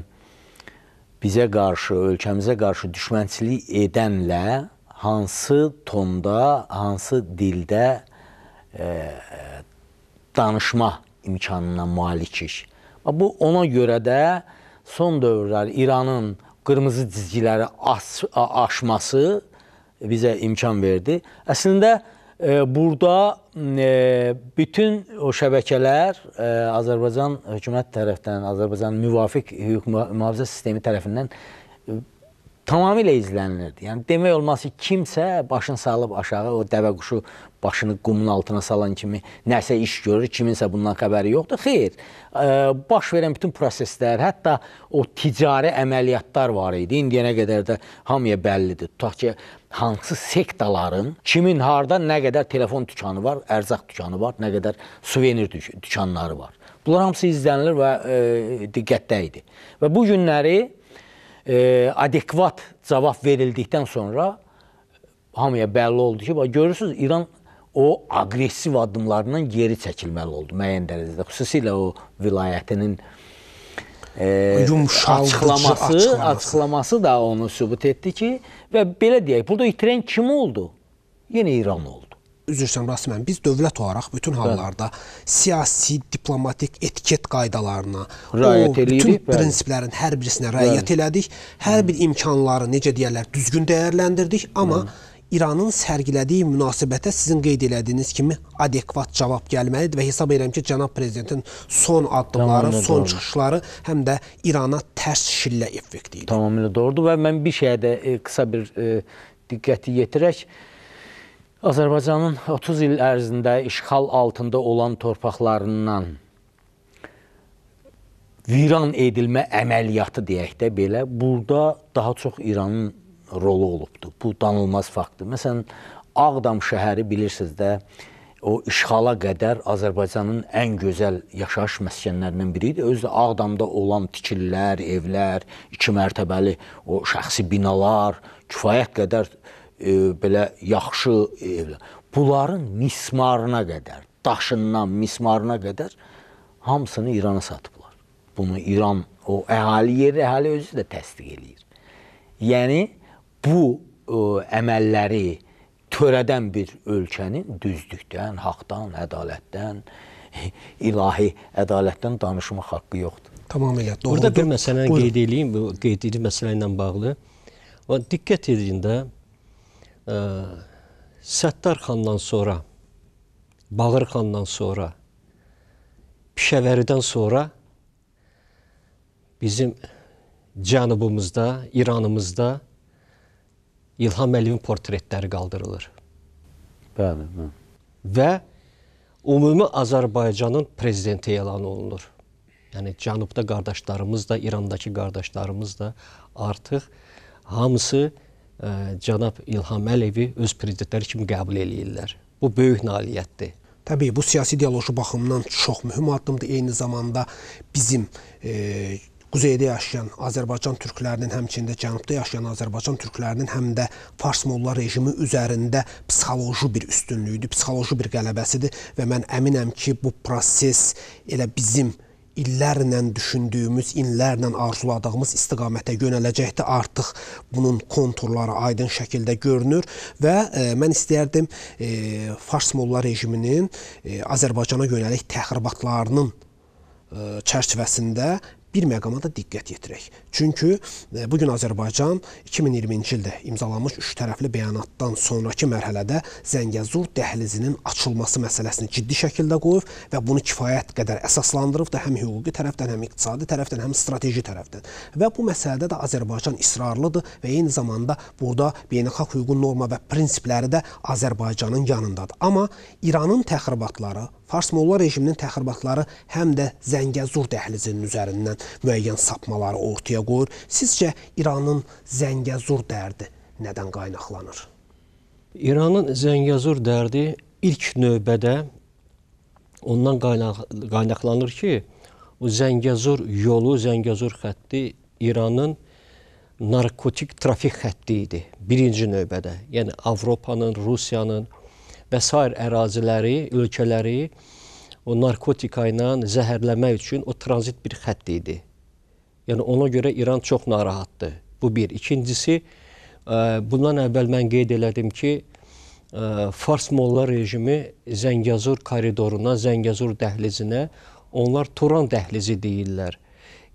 bizə qarşı, ölkəmizə qarşı düşmənçilik edənlə hansı tonda, hansı dildə e, e danışma imkanına malikik. Bu ona görə də son dövrlər İranın qırmızı cizgiləri aş aşması bizə imkan verdi. Əslində Burada e, bütün o şəbəkələr e, Azərbaycan hökumət tərəfindən, Azərbaycan müvafiq hüquq mühafizə sistemi tərəfindən tamamilə izlənilirdi. Yəni demək olmaz ki, kimsə başını salıb aşağı o dəvə quşu başını qumun altına salan kimi nəsə iş görür, kiminsə bundan xəbəri yoxdur. Xeyr. E, baş verən bütün proseslər, hətta o ticari əməliyyatlar var idi. İndiyənə qədər də hamıya bəllidir. Tutaq ki, hansı sektaların kimin harda nə qədər telefon dükanı var, ərzaq dükanı var, nə qədər suvenir dükanları var. Bunlar hamısı izlənilir və e, diqqətdə idi. Və bu günləri e, adekvat cavab verildikdən sonra hamıya bəlli oldu ki, bax görürsüz İran o aqressiv addımlarından geri çəkilməli oldu müəyyən dərəcədə. Xüsusilə o vilayətinin e, yumşaldıcı açıqlaması, açıqlaması, açıqlaması da onu sübut etdi ki, və belə deyək, burada itirən kim oldu? Yenə İran oldu üzr istəyirəm Rasim müəllim, biz dövlət olaraq bütün hallarda bəli. siyasi, diplomatik etiket qaydalarına, rayət o bütün bəli. prinsiplərin hər birisinə rəayət elədik. Hər bir imkanları necə deyirlər, düzgün dəyərləndirdik, amma bəli. İranın sərgilədiyi münasibətə sizin qeyd elədiyiniz kimi adekvat cavab gəlməlidir və hesab edirəm ki, cənab prezidentin son addımları, tamamilə son doğru. çıxışları həm də İrana tərs şillə effekti idi. Tamamilə doğrudur və mən bir şeyə də e, qısa bir e, diqqəti yetirək. E, Azərbaycanın 30 il ərzində işğal altında olan torpaqlarından viran edilmə əməliyyatı deyək də belə, burada daha çox İranın rolu olubdur. Bu danılmaz faktdır. Məsələn, Ağdam şəhəri bilirsiniz də, o işğala qədər Azərbaycanın ən gözəl yaşayış məskənlərindən biri idi. Özü Ağdamda olan tikililər, evlər, iki mərtəbəli o şəxsi binalar kifayət qədər e, E, belə yaxşı evlər. Bunların mismarına qədər, daşından mismarına qədər hamısını İrana satıblar. Bunu İran o əhali yerli əhali özü də təsdiq eləyir. Yəni bu ə, e, əməlləri törədən bir ölkənin düzlükdən, haqqdan, ədalətdən, ilahi ədalətdən danışmaq haqqı yoxdur. Tamamilə doğrudur. Burada bir məsələni qeyd edeyim, bu qeyd etdiyim məsələ ilə bağlı. O diqqət edin də Səttar xandan sonra, Bağır xandan sonra, Pişəvəridən sonra bizim cənubumuzda, İranımızda İlham Əliyevin portretləri qaldırılır. Bəli, bəli. Və ümumi Azərbaycanın prezidenti elan olunur. Yəni cənubda qardaşlarımız da, İrandakı qardaşlarımız da artıq hamısı ə, cənab İlham Əliyevi öz prezidentləri kimi qəbul eləyirlər. Bu böyük nailiyyətdir. Təbii, bu siyasi dialoji baxımından çox mühüm addımdır. Eyni zamanda bizim e, Quzeydə yaşayan Azərbaycan türklərinin, həmçində cənubda yaşayan Azərbaycan türklərinin həm də Fars molla rejimi üzərində psixoloji bir üstünlüyüdür, psixoloji bir qələbəsidir və mən əminəm ki, bu proses elə bizim illərlə düşündüyümüz, illərlə arzuladığımız istiqamətə yönələcəkdir. Artıq bunun konturları aydın şəkildə görünür və e, mən istərdim e, Fars Molla rejiminin e, Azərbaycana yönəlik təxribatlarının e, çərçivəsində bir məqama da diqqət yetirək. Çünki e, bu gün Azərbaycan 2020-ci ildə imzalanmış üç tərəfli bəyanatdan sonrakı mərhələdə Zəngəzur dəhlizinin açılması məsələsini ciddi şəkildə qoyub və bunu kifayət qədər əsaslandırıb da həm hüquqi tərəfdən, həm iqtisadi tərəfdən, həm strateji tərəfdən. Və bu məsələdə də Azərbaycan israrlıdır və eyni zamanda burada beynəlxalq hüququn norma və prinsipləri də Azərbaycanın yanındadır. Amma İranın təxribatları, Fars Molla rejiminin təxribatları həm də Zəngəzur dəhlizinin üzərindən müəyyən sapmaları ortaya qoyur. Sizcə İranın Zəngəzur dərdi nədən qaynaqlanır? İranın Zəngəzur dərdi ilk növbədə ondan qaynaq qaynaqlanır ki, o Zəngəzur yolu, Zəngəzur xətti İranın narkotik trafik xətti idi birinci növbədə. Yəni Avropanın, Rusiyanın, və sair əraziləri, ölkələri o narkotika ilə zəhərləmək üçün o tranzit bir xətt idi. Yəni ona görə İran çox narahatdır. Bu bir. İkincisi, e, bundan əvvəl mən qeyd elədim ki, e, Fars Molla rejimi Zəngəzur koridoruna, Zəngəzur dəhlizinə onlar Turan dəhlizi deyirlər.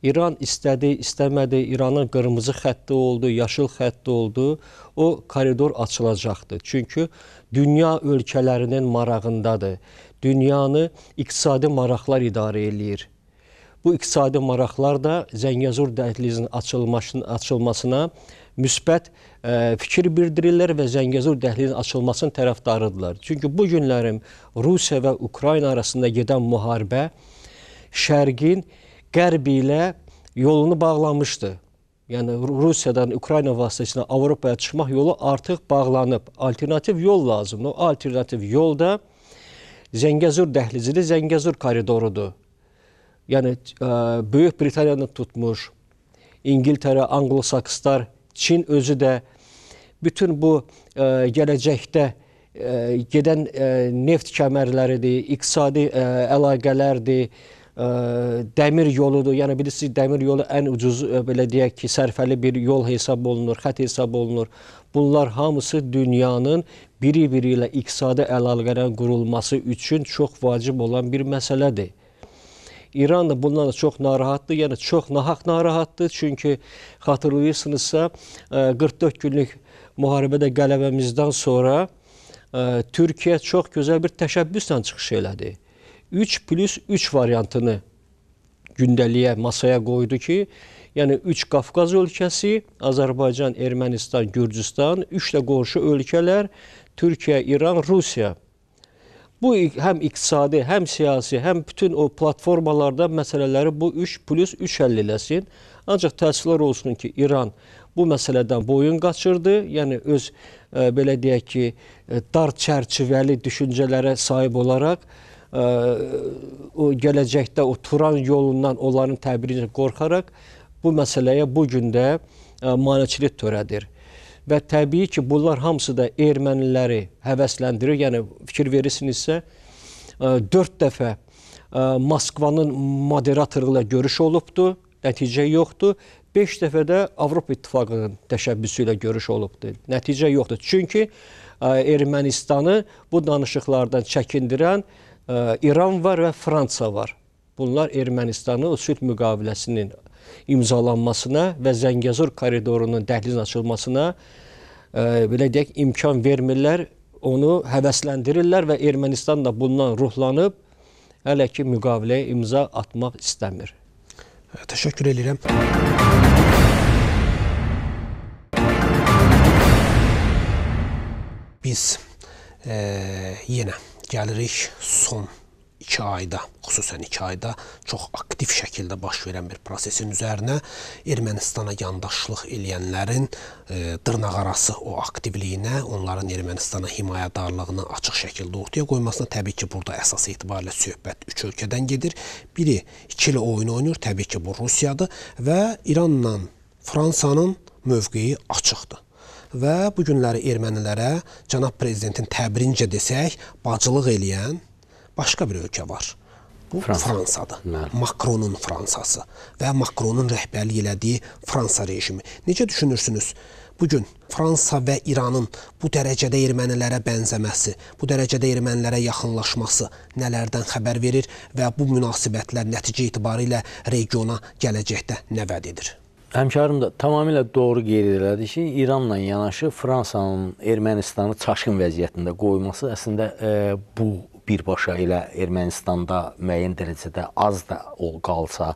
İran istədi, istəmədi, İranın qırmızı xətti oldu, yaşıl xətti oldu. O koridor açılacaqdı. Çünki dünya ölkələrinin marağındadır. Dünyanı iqtisadi maraqlar idarə eləyir. Bu iqtisadi maraqlar da Zəngəzur dəhlizinin açılmasına müsbət ə, e, fikir bildirirlər və Zəngəzur dəhlizinin açılmasının tərəfdarıdırlar. Çünki bu günlərim Rusiya və Ukrayna arasında gedən müharibə Şərqin Qərbi ilə yolunu bağlamışdı yəni Rusiyadan Ukrayna vasitəsilə Avropaya çıxmaq yolu artıq bağlanıb. Alternativ yol lazımdır. O alternativ yol da Zəngəzur dəhlizidir, Zəngəzur koridorudur. Yəni ə, Böyük Britaniyadan tutmuş İngiltərə, Anglo-Sakslar, Çin özü də bütün bu ə, gələcəkdə ə, gedən ə, neft kəmərləridir, iqtisadi ə, əlaqələrdir, dəmir yoludur. Yəni bilirsiniz, dəmir yolu ən ucuz belə deyək ki, sərfəli bir yol hesab olunur, xətt hesab olunur. Bunlar hamısı dünyanın biri-biri ilə iqtisadi əlaqələrin qurulması üçün çox vacib olan bir məsələdir. İran da bundan da çox narahatdır. Yəni çox nahaq narahatdır. Çünki xatırlayırsınızsa 44 günlük müharibədə qələbəmizdən sonra Türkiyə çox gözəl bir təşəbbüslə çıxış elədi. 3 plus 3 variantını gündəliyə, masaya qoydu ki, yəni 3 Qafqaz ölkəsi, Azərbaycan, Ermənistan, Gürcüstan, 3 də qonşu ölkələr, Türkiyə, İran, Rusiya. Bu həm iqtisadi, həm siyasi, həm bütün o platformalarda məsələləri bu 3 plus 3 həll eləsin. Ancaq təəssüflər olsun ki, İran bu məsələdən boyun qaçırdı. Yəni öz ə, e, belə deyək ki, e, dar çərçivəli düşüncələrə sahib olaraq o gələcəkdə o Turan yolundan onların təbirincə qorxaraq bu məsələyə bu gün də maneçilik törədir. Və təbii ki, bunlar hamısı da erməniləri həvəsləndirir. Yəni fikir verirsinizsə 4 dəfə Moskvanın moderatorla görüş olubdu, nəticə yoxdur. 5 dəfə də Avropa İttifaqının təşəbbüsü ilə görüş olubdu. Nəticə yoxdur. Çünki Ermənistanı bu danışıqlardan çəkindirən İran var və Fransa var. Bunlar Ermənistanı o sülh müqaviləsinin imzalanmasına və Zəngəzur koridorunun dəhliz açılmasına ə, e, belə deyək imkan vermirlər, onu həvəsləndirirlər və Ermənistan da bundan ruhlanıb hələ ki müqaviləyə imza atmaq istəmir. Təşəkkür edirəm. Biz e, yenə gəlirik son iki ayda, xüsusən iki ayda çox aktiv şəkildə baş verən bir prosesin üzərinə Ermənistana yandaşlıq eləyənlərin e, dırnaqarası o aktivliyinə, onların Ermənistana himayədarlığını açıq şəkildə ortaya qoymasına təbii ki, burada əsas etibarla söhbət üç ölkədən gedir. Biri ikili oyun oynayır, təbii ki, bu Rusiyadır və İranla Fransanın mövqeyi açıqdır və bu günləri ermənilərə cənab prezidentin təbrincə desək, bacılıq eləyən başqa bir ölkə var. Bu Fransa. Fransadır. Məlim. Makronun Fransası və Makronun rəhbərlik elədiyi Fransa rejimi. Necə düşünürsünüz? Bu gün Fransa və İranın bu dərəcədə ermənilərə bənzəməsi, bu dərəcədə ermənilərə yaxınlaşması nələrdən xəbər verir və bu münasibətlər nəticə itibarilə regiona gələcəkdə nə vəd edir? həmkarım da tamamilə doğru qeyd elədi ki, İranla yanaşı Fransanın Ermənistanı çaşqın vəziyyətində qoyması əslində e, bu birbaşa elə Ermənistanda müəyyən dərəcədə az da ol qalsa,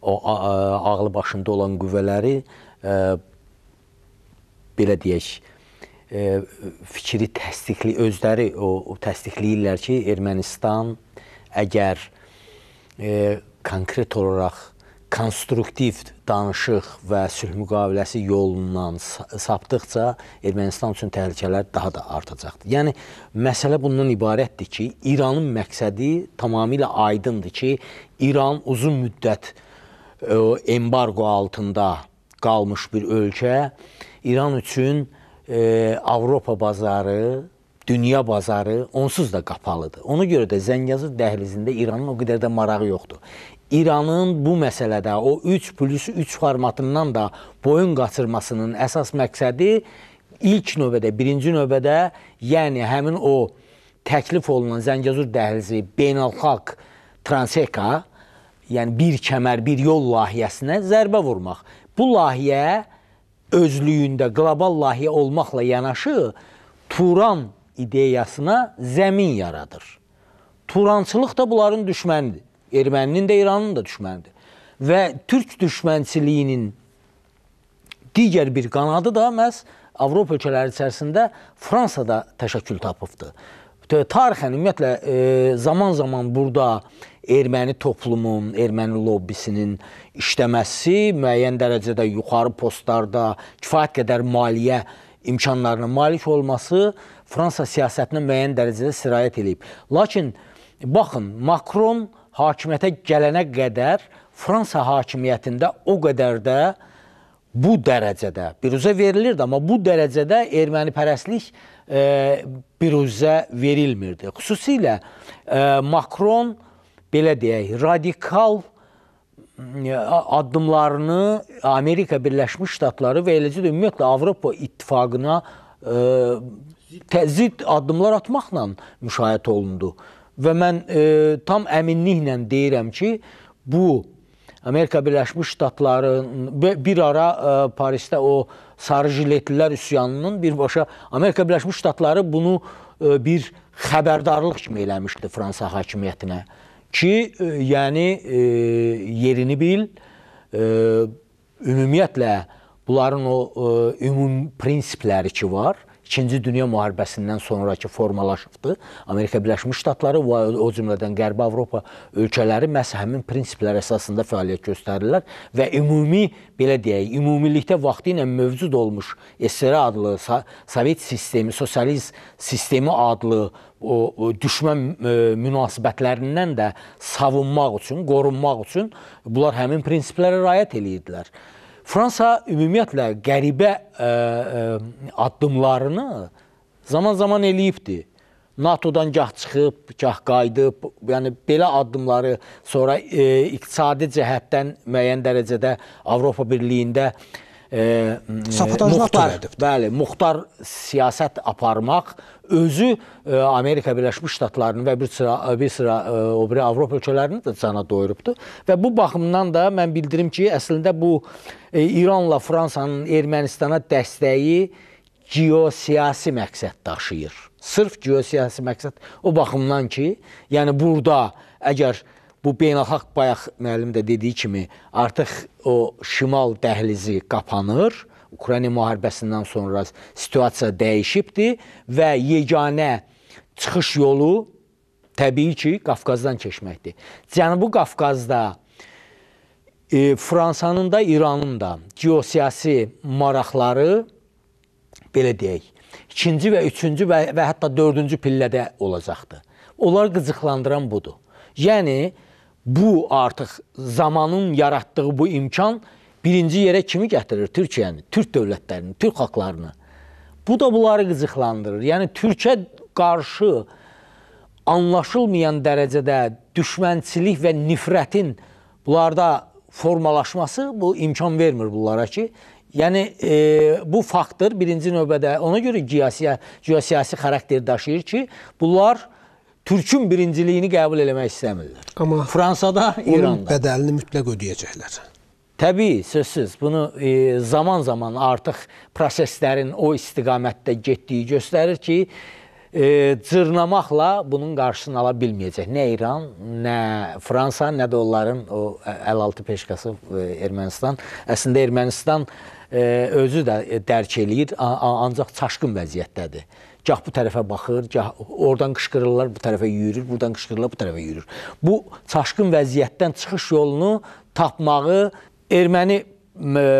o ağlı başında olan qüvvələri e, belə deyək, e, fikri təsdiqli özləri o, o təsdiqləyirlər ki, Ermənistan əgər e, konkret olaraq konstruktiv danışıq və sülh müqaviləsi yolundan sapdıqca Ermənistan üçün təhlükələr daha da artacaqdır. Yəni məsələ bundan ibarətdir ki, İranın məqsədi tamamilə aydındır ki, İran uzun müddət e, embargo altında qalmış bir ölkə İran üçün e, Avropa bazarı, dünya bazarı onsuz da qapalıdır. Ona görə də Zəngəzur dəhlizində İranın o qədər də marağı yoxdur. İranın bu məsələdə o 3 plus 3 formatından da boyun qaçırmasının əsas məqsədi ilk növbədə, birinci növbədə, yəni həmin o təklif olunan Zəngəzur dəhlizi beynəlxalq transeka, yəni bir kəmər, bir yol layihəsinə zərbə vurmaq. Bu layihə özlüyündə qlobal layihə olmaqla yanaşı Turan ideyasına zəmin yaradır. Turançılıq da bunların düşmənidir erməninin də İranın da düşmənidir. Və türk düşmənçiliyinin digər bir qanadı da məhz Avropa ölkələri içərisində Fransada təşəkkül tapıbdı. Tarixən ümumiyyətlə zaman-zaman e, burada erməni toplumun, erməni lobbisinin işləməsi müəyyən dərəcədə yuxarı postlarda kifayət qədər maliyyə imkanlarına malik olması Fransa siyasətinə müəyyən dərəcədə sirayət eləyib. Lakin baxın, Macron hakimiyyətə gələnə qədər Fransa hakimiyyətində o qədər də bu dərəcədə biruzə verilirdi, amma bu dərəcədə ermənipərəstlik e, biruzə verilmirdi. Xüsusilə e, Macron belə deyək, radikal e, addımlarını Amerika Birləşmiş Ştatları və eləcə də ümumiyyətlə Avropa İttifaqına e, təzid addımlar atmaqla müşahidə olundu. Və mən e, tam əminliklə deyirəm ki, bu Amerika Birləşmiş Ştatlarının bir ara e, Parisdə o sarı jiletlilər üsyanının birbaşa Amerika Birləşmiş Ştatları bunu e, bir xəbərdarlıq kimi eləmişdi Fransa hakimiyyətinə ki, e, yəni e, yerini bil, e, ümumiyyətlə bunların o e, ümum prinsipləri ki var, İkinci Dünya müharibəsindən sonrakı formalaşıbdır. Amerika Birləşmiş Ştatları və o cümlədən Qərbi Avropa ölkələri məhz həmin prinsiplər əsasında fəaliyyət göstərirlər və ümumi belə deyək, ümumilikdə vaxtı ilə mövcud olmuş SSR adlı Sovet sistemi, sosialist sistemi adlı o, o düşmən e, münasibətlərindən də savunmaq üçün, qorunmaq üçün bunlar həmin prinsiplərə riayət eləyirdilər. Fransa ümumiyyətlə qəribə ə, e, ə, e, addımlarını zaman-zaman eləyibdi. NATO-dan gah çıxıb, gah qayıdıb, yəni belə addımları sonra e, iqtisadi cəhətdən müəyyən dərəcədə Avropa Birliyində e, sabotajlar törədib. Bəli, muxtar siyasət aparmaq özü e, Amerika Birləşmiş Ştatlarının və bir sıra e, bir sıra e, o biri Avropa ölkələrini də cana doyurubdu və bu baxımdan da mən bildirim ki, əslində bu İranla Fransanın Ermənistana dəstəyi geosiyasi məqsəd daşıyır. Sırf geosiyasi məqsəd o baxımdan ki, yəni burada əgər bu beynəlxalq bayaq müəllim də dediyi kimi artıq o şimal dəhlizi qapanır Ukrayna müharibəsindən sonra situasiya dəyişibdi və yeganə çıxış yolu təbii ki, Qafqazdan keçməkdir. Cənubi Qafqazda e, Fransanın da, İranın da geosiyasi maraqları belə deyək, ikinci və üçüncü və, və hətta dördüncü pillədə olacaqdı. Onlar qıcıqlandıran budur. Yəni bu artıq zamanın yaratdığı bu imkan birinci yerə kimi gətirir Türkiyəni, Türk dövlətlərini, Türk xalqlarını. Bu da bunları qızıqlandırır. Yəni Türkə qarşı anlaşılmayan dərəcədə düşmənçilik və nifrətin bunlarda formalaşması bu imkan vermir bunlara ki, yəni e, bu faktdır birinci növbədə. Ona görə geosiya, geosiyasi xarakter daşıyır ki, bunlar Türkün birinciliyini qəbul eləmək istəmirlər. Amma Fransada, İranda. Onun bədəlini mütləq ödəyəcəklər. Təbii, sözsüz, bunu e, zaman-zaman artıq proseslərin o istiqamətdə getdiyi göstərir ki, e, cırnamaqla bunun qarşısını ala bilməyəcək. Nə İran, nə Fransa, nə də onların o 56 peşkası e, Ermənistan. Əslində Ermənistan e, özü də e, dərk eləyir, ancaq çaşqın vəziyyətdədir gah bu tərəfə baxır, gah oradan qışqırırlar, bu tərəfə yürür, buradan qışqırırlar, bu tərəfə yürür. Bu çaşqın vəziyyətdən çıxış yolunu tapmağı erməni e,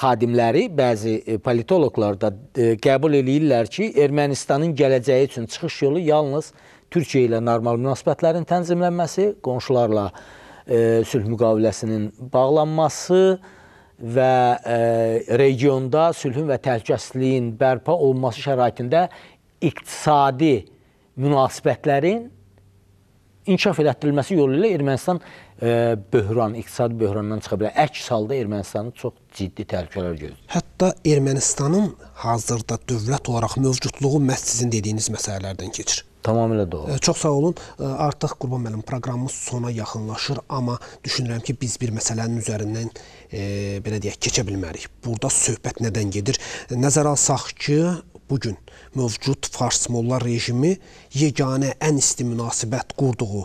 xadimləri, bəzi e, politoloqlar da e, qəbul eləyirlər ki, Ermənistanın gələcəyi üçün çıxış yolu yalnız Türkiyə ilə normal münasibətlərin tənzimlənməsi, qonşularla sülh müqaviləsinin bağlanması və regionda sülhün və təhlükəsizliyin bərpa olunması şəraitində iqtisadi münasibətlərin inkişaf elətdirilməsi yolu ilə Ermənistan böhran, iqtisadi böhrandan çıxa bilər. Əks halda Ermənistanı çox ciddi təhlükələr gözləyir. Hətta Ermənistanın hazırda dövlət olaraq mövcudluğu məhz sizin dediyiniz məsələlərdən keçir. Tamamilə doğru. Çox sağ olun. Artıq Qurban müəllim proqramımız sona yaxınlaşır, amma düşünürəm ki, biz bir məsələnin üzərindən e, belə deyək, keçə bilmərik. Burada söhbət nədən gedir? Nəzərə alsaq ki, bu gün mövcud farsmollar rejimi yeganə ən isti münasibət qurduğu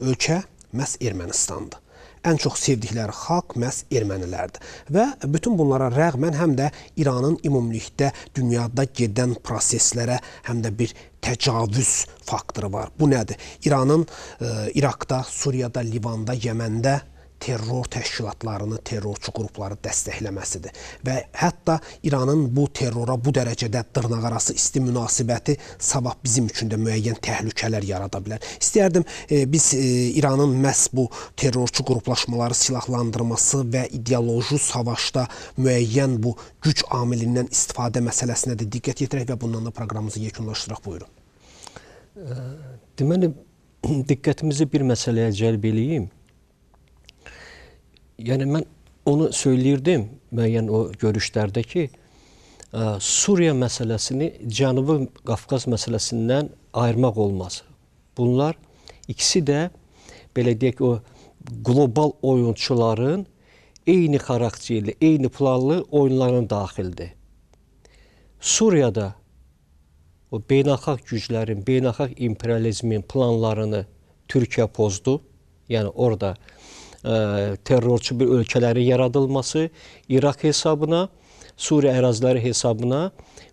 ölkə məhz Ermənistandır. Ən çox sevdikləri xalq məhz ermənilərdir. Və bütün bunlara rəğmən həm də İranın ümumilikdə dünyada gedən proseslərə həm də bir təcavüz faktoru var. Bu nədir? İranın e, İraqda, Suriyada, Livanda, Yəməndə terror təşkilatlarını, terrorçu qrupları dəstəkləməsidir. Və hətta İranın bu terrora bu dərəcədə dırnaqarası isti münasibəti sabah bizim üçün də müəyyən təhlükələr yarada bilər. İstərdim e, biz e, İranın məhz bu terrorçu qruplaşmaları silahlandırması və ideoloji savaşda müəyyən bu güc amilindən istifadə məsələsinə də diqqət yetirək və bundan da proqramımızı yekunlaşdıraq. Buyurun. E, deməli diqqətimizi bir məsələyə cəlb eləyim yəni mən onu söyləyirdim müəyyən o görüşlərdə ki, ə, Suriya məsələsini Cənubi Qafqaz məsələsindən ayırmaq olmaz. Bunlar ikisi də belə deyək o qlobal oyunçuların eyni xarakterli, eyni planlı oyunlarının daxildir. Suriyada o beynəlxalq güclərin, beynəlxalq imperializmin planlarını Türkiyə pozdu. Yəni orada terrorçu bir ölkələri yaradılması, İraq hesabına, Suriya əraziləri hesabına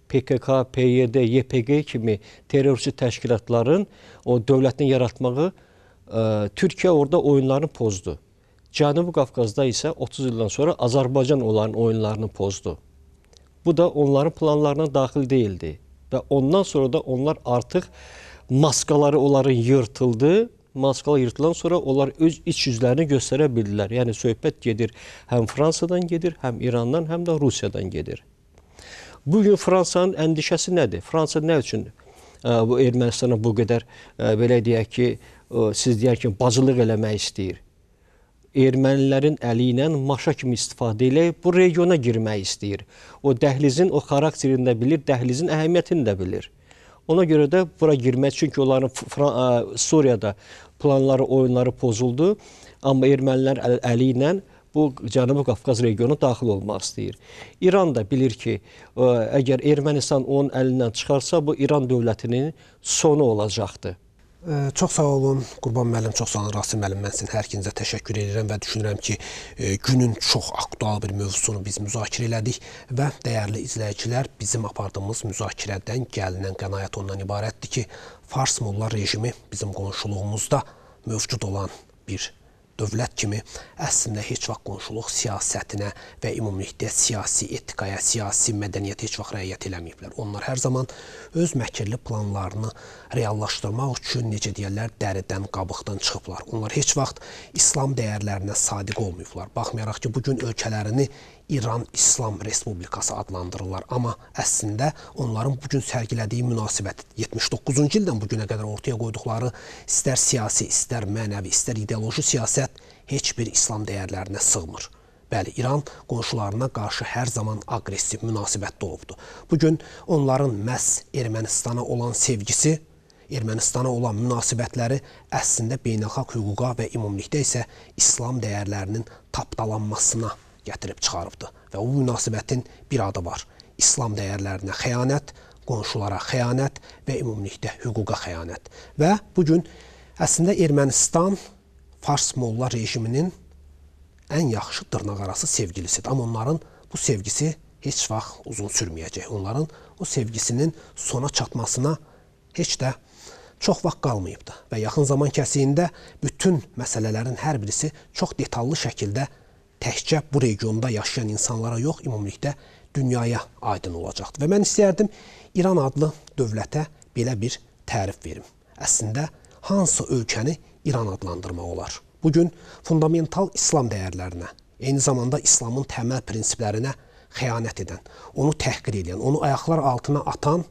PKK, PYD, YPG kimi terrorçu təşkilatların o dövlətini yaratmağı ə, Türkiyə orada oyunlarını pozdu. Cənubi Qafqazda isə 30 ildən sonra Azərbaycan olan oyunlarını pozdu. Bu da onların planlarına daxil değildi və ondan sonra da onlar artıq maskaları onların yırtıldı maskalar yırtılan sonra onlar öz iç yüzlərini göstərə bildilər. Yəni söhbət gedir həm Fransadan gedir, həm İrandan, həm də Rusiyadan gedir. Bu gün Fransanın əndişəsi nədir? Fransa nə üçün e, bu Ermənistana bu qədər e, belə deyək ki, e, siz deyərkən bacılıq eləmək istəyir? ermənilərin əli ilə maşa kimi istifadə eləyib bu regiona girmək istəyir. O dəhlizin o xarakterini də bilir, dəhlizin əhəmiyyətini də bilir. Ona görə də bura girmək, çünki onların Fran Suriyada planları, oyunları pozuldu. Amma ermənilər əli ilə bu Cənubi Qafqaz regionu daxil olmaq istəyir. İran da bilir ki, ə, əgər Ermənistan onun əlindən çıxarsa, bu İran dövlətinin sonu olacaqdır. Çox sağ olun. Qurban müəllim, çox sağ olun. Rasim müəllim, mən sizin hər ikinizə təşəkkür edirəm və düşünürəm ki, günün çox aktual bir mövzusunu biz müzakirə elədik və dəyərli izləyicilər, bizim apardığımız müzakirədən gəlinən qənaət ondan ibarətdir ki, Fars Molla rejimi bizim qonşuluğumuzda mövcud olan bir dövlət kimi əslində heç vaxt qonşuluq siyasətinə və ümumilikdə siyasi etikaya, siyasi mədəniyyətə heç vaxt rəayət eləməyiblər. Onlar hər zaman öz məkirli planlarını reallaşdırmaq üçün necə deyirlər, dəridən, qabıqdan çıxıblar. Onlar heç vaxt İslam dəyərlərinə sadiq olmayıblar. Baxmayaraq ki, bu gün ölkələrini İran İslam Respublikası adlandırırlar. Amma əslində onların bu gün sərgilədiyi münasibət 79-cu ildən bu günə qədər ortaya qoyduqları istər siyasi, istər mənəvi, istər ideoloji siyasət heç bir İslam dəyərlərinə sığmır. Bəli, İran qonşularına qarşı hər zaman aqressiv münasibətdə olubdur. Bu gün onların məhz Ermənistana olan sevgisi Ermənistana olan münasibətləri əslində beynəlxalq hüquqa və ümumilikdə isə İslam dəyərlərinin tapdalanmasına gətirib çıxarıbdır və o münasibətin bir adı var. İslam dəyərlərinə xəyanət, qonşulara xəyanət və ümumilikdə hüquqa xəyanət. Və bu gün əslində Ermənistan Fars Molla rejiminin ən yaxşı dırnaqarası sevgilisidir. Amma onların bu sevgisi heç vaxt uzun sürməyəcək. Onların o sevgisinin sona çatmasına heç də çox vaxt qalmayıbdı və yaxın zaman kəsiyində bütün məsələlərin hər birisi çox detallı şəkildə təkcə bu regionda yaşayan insanlara yox, ümumilikdə dünyaya aydın olacaqdır. Və mən istərdim İran adlı dövlətə belə bir tərif verim. Əslində hansı ölkəni İran adlandırmaq olar? Bu gün fundamental İslam dəyərlərinə, eyni zamanda İslamın təməl prinsiplərinə xəyanət edən, onu təhqir edən, onu ayaqlar altına atan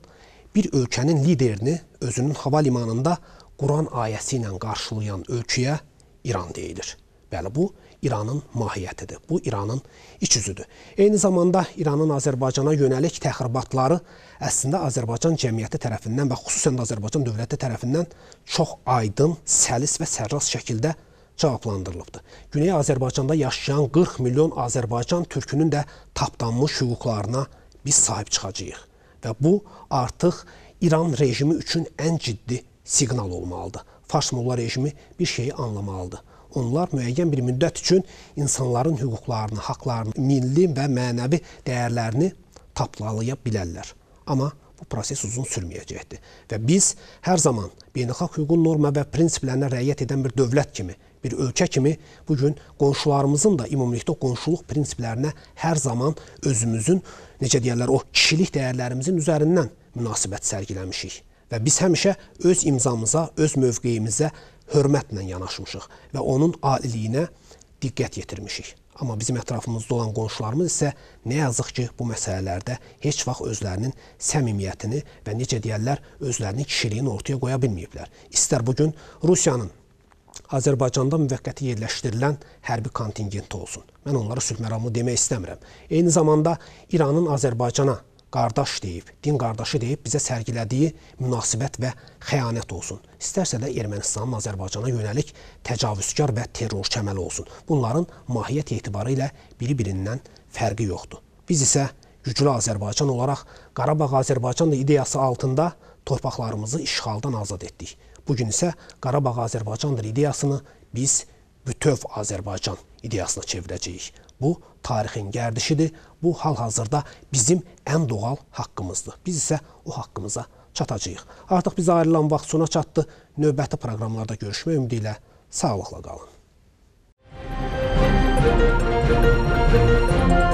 bir ölkənin liderini özünün hava limanında Quran ayəsi ilə qarşılayan ölkəyə İran deyilir. Bəli, bu İranın mahiyyətidir. Bu İranın iç üzüdür. Eyni zamanda İranın Azərbaycana yönəlik təxribatları əslində Azərbaycan cəmiyyəti tərəfindən və xüsusən də Azərbaycan dövləti tərəfindən çox aydın, səlis və sərrast şəkildə cavablandırılıbdır. Güney Azərbaycanda yaşayan 40 milyon Azərbaycan türkünün də tapdanmış hüquqlarına biz sahib çıxacağıq və bu artıq İran rejimi üçün ən ciddi siqnal olmalıdır. Fars molla rejimi bir şeyi anlamalıdır onlar müəyyən bir müddət üçün insanların hüquqlarını, haqlarını, milli və mənəvi dəyərlərini tapdalaya bilərlər. Amma bu proses uzun sürməyəcəkdir. Və biz hər zaman beynəlxalq hüququn norma və prinsiplərinə rəayət edən bir dövlət kimi, bir ölkə kimi bu gün qonşularımızın da ümumilikdə qonşuluq prinsiplərinə hər zaman özümüzün necə deyirlər o kişilik dəyərlərimizin üzərindən münasibət sərgiləmişik və biz həmişə öz imzamıza, öz mövqeyimizə hörmətlə yanaşmışıq və onun aliliyinə diqqət yetirmişik. Amma bizim ətrafımızda olan qonşularımız isə nə yazıq ki, bu məsələlərdə heç vaxt özlərinin səmimiyyətini və necə deyərlər, özlərinin kişiliyini ortaya qoya bilməyiblər. İstər bugün Rusiyanın Azərbaycanda müvəqqəti yerləşdirilən hərbi kontingenti olsun. Mən onlara sülhməramlı demək istəmirəm. Eyni zamanda İranın Azərbaycana qardaş deyib, din qardaşı deyib bizə sərgilədiyi münasibət və xəyanət olsun. İstərsə də Ermənistanın Azərbaycana yönəlik təcavüzkar və terrorçu əməli olsun. Bunların mahiyyət etibarı ilə biri-birindən fərqi yoxdur. Biz isə güclü Azərbaycan olaraq Qarabağ Azərbaycan ideyası altında torpaqlarımızı işğaldan azad etdik. Bu gün isə Qarabağ Azərbaycandır ideyasını biz bütöv Azərbaycan ideyasına çevirəcəyik. Bu tarixin gərdişidir. Bu hal-hazırda bizim ən doğal haqqımızdır. Biz isə o haqqımıza çatacağıq. Artıq bizə ayrılan vaxt sona çatdı. Növbəti proqramlarda görüşmək ümidi ilə sağlıqla qalın. Müzik